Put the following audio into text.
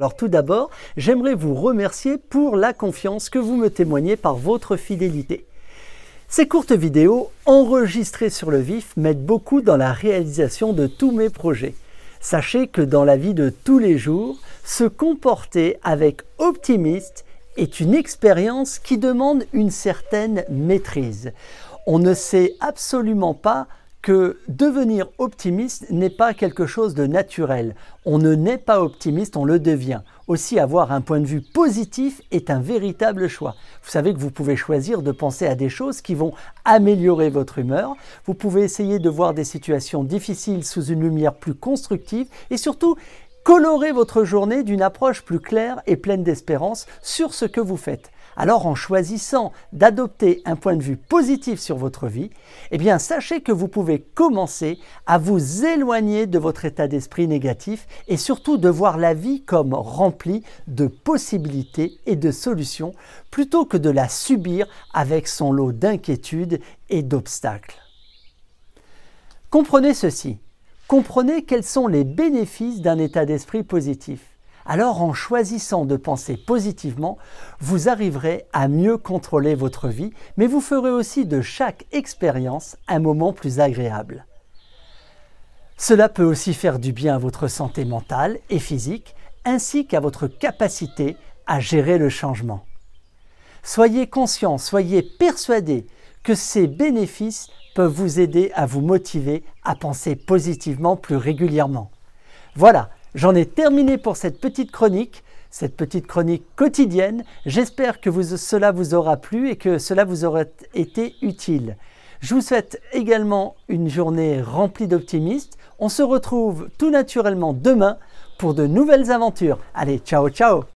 Alors tout d'abord, j'aimerais vous remercier pour la confiance que vous me témoignez par votre fidélité. Ces courtes vidéos, enregistrées sur le vif, m'aident beaucoup dans la réalisation de tous mes projets. Sachez que dans la vie de tous les jours, se comporter avec optimiste est une expérience qui demande une certaine maîtrise. On ne sait absolument pas que devenir optimiste n'est pas quelque chose de naturel. On ne naît pas optimiste, on le devient. Aussi, avoir un point de vue positif est un véritable choix. Vous savez que vous pouvez choisir de penser à des choses qui vont améliorer votre humeur. Vous pouvez essayer de voir des situations difficiles sous une lumière plus constructive et surtout colorer votre journée d'une approche plus claire et pleine d'espérance sur ce que vous faites. Alors en choisissant d'adopter un point de vue positif sur votre vie, eh bien sachez que vous pouvez commencer à vous éloigner de votre état d'esprit négatif et surtout de voir la vie comme remplie de possibilités et de solutions plutôt que de la subir avec son lot d'inquiétudes et d'obstacles. Comprenez ceci. Comprenez quels sont les bénéfices d'un état d'esprit positif alors en choisissant de penser positivement, vous arriverez à mieux contrôler votre vie, mais vous ferez aussi de chaque expérience un moment plus agréable. Cela peut aussi faire du bien à votre santé mentale et physique, ainsi qu'à votre capacité à gérer le changement. Soyez conscient, soyez persuadé que ces bénéfices peuvent vous aider à vous motiver à penser positivement plus régulièrement. Voilà, J'en ai terminé pour cette petite chronique, cette petite chronique quotidienne. J'espère que cela vous aura plu et que cela vous aura été utile. Je vous souhaite également une journée remplie d'optimistes. On se retrouve tout naturellement demain pour de nouvelles aventures. Allez, ciao ciao